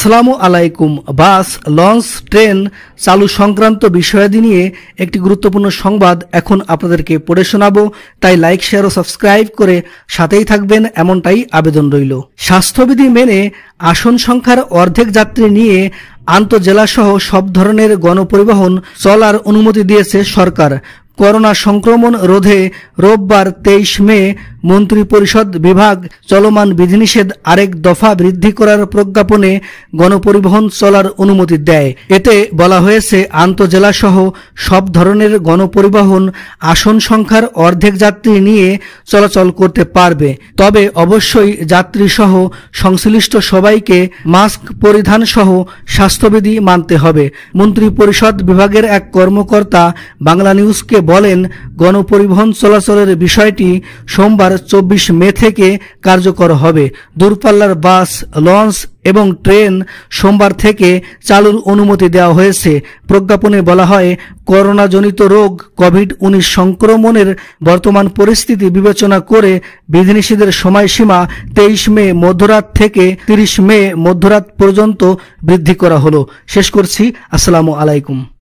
আসসালামু আলাইকুম বাস launch train চালু সংক্রান্ত বিষয়াদি নিয়ে একটি গুরুত্বপূর্ণ সংবাদ এখন আপনাদেরকে পড়ে শোনাবো তাই লাইক শেয়ার ও সাবস্ক্রাইব করে সাথেই থাকবেন এমনটাই আবেদন রইল স্বাস্থ্যবিধি মেনে আসন সংখ্যার অর্ধেক যাত্রী নিয়ে আন্তঃজেলাসহ সব ধরনের গণপরিবহন চলার অনুমতি দিয়েছে সরকার করোনা সংক্রমণ রোধে রোববার তেইশ মে মন্ত্রিপরিষদ বিভাগ চলমান বিধিনিষেধ আরেক দফা বৃদ্ধি করার প্রজ্ঞাপনে গণপরিবহন চলার অনুমতি দেয় এতে বলা হয়েছে আন্তজেলাসহ সব ধরনের গণপরিবহন আসন সংখ্যার অর্ধেক যাত্রী নিয়ে চলাচল করতে পারবে তবে অবশ্যই যাত্রীসহ সংশ্লিষ্ট সবাইকে মাস্ক পরিধান সহ স্বাস্থ্যবিধি মানতে হবে মন্ত্রিপরিষদ বিভাগের এক কর্মকর্তা বাংলা নিউজকে বলেন গণপরিবহন চলাচলের বিষয়টি সোমবার চব্বিশ মে থেকে কার্যকর হবে দূরপাল্লার বাস লঞ্চ এবং ট্রেন সোমবার থেকে চালুর অনুমতি দেওয়া হয়েছে প্রজ্ঞাপনে বলা হয় করোনাজনিত রোগ কোভিড উনিশ সংক্রমণের বর্তমান পরিস্থিতি বিবেচনা করে বিধিনিষেধের সময়সীমা তেইশ মে মধ্যরাত থেকে তিরিশ মে মধ্যরাত পর্যন্ত বৃদ্ধি করা হলো শেষ করছি আসসালামু আলাইকুম